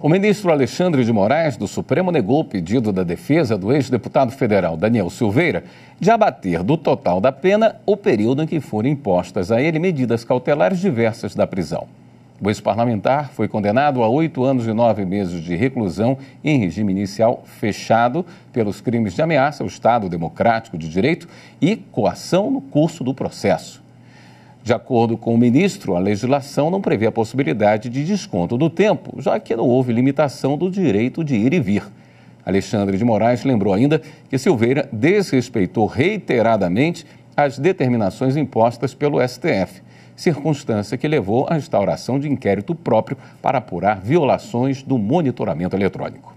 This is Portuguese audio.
O ministro Alexandre de Moraes do Supremo negou o pedido da defesa do ex-deputado federal Daniel Silveira de abater do total da pena o período em que foram impostas a ele medidas cautelares diversas da prisão. O ex-parlamentar foi condenado a oito anos e nove meses de reclusão em regime inicial fechado pelos crimes de ameaça ao Estado Democrático de Direito e coação no curso do processo. De acordo com o ministro, a legislação não prevê a possibilidade de desconto do tempo, já que não houve limitação do direito de ir e vir. Alexandre de Moraes lembrou ainda que Silveira desrespeitou reiteradamente as determinações impostas pelo STF, circunstância que levou à instauração de inquérito próprio para apurar violações do monitoramento eletrônico.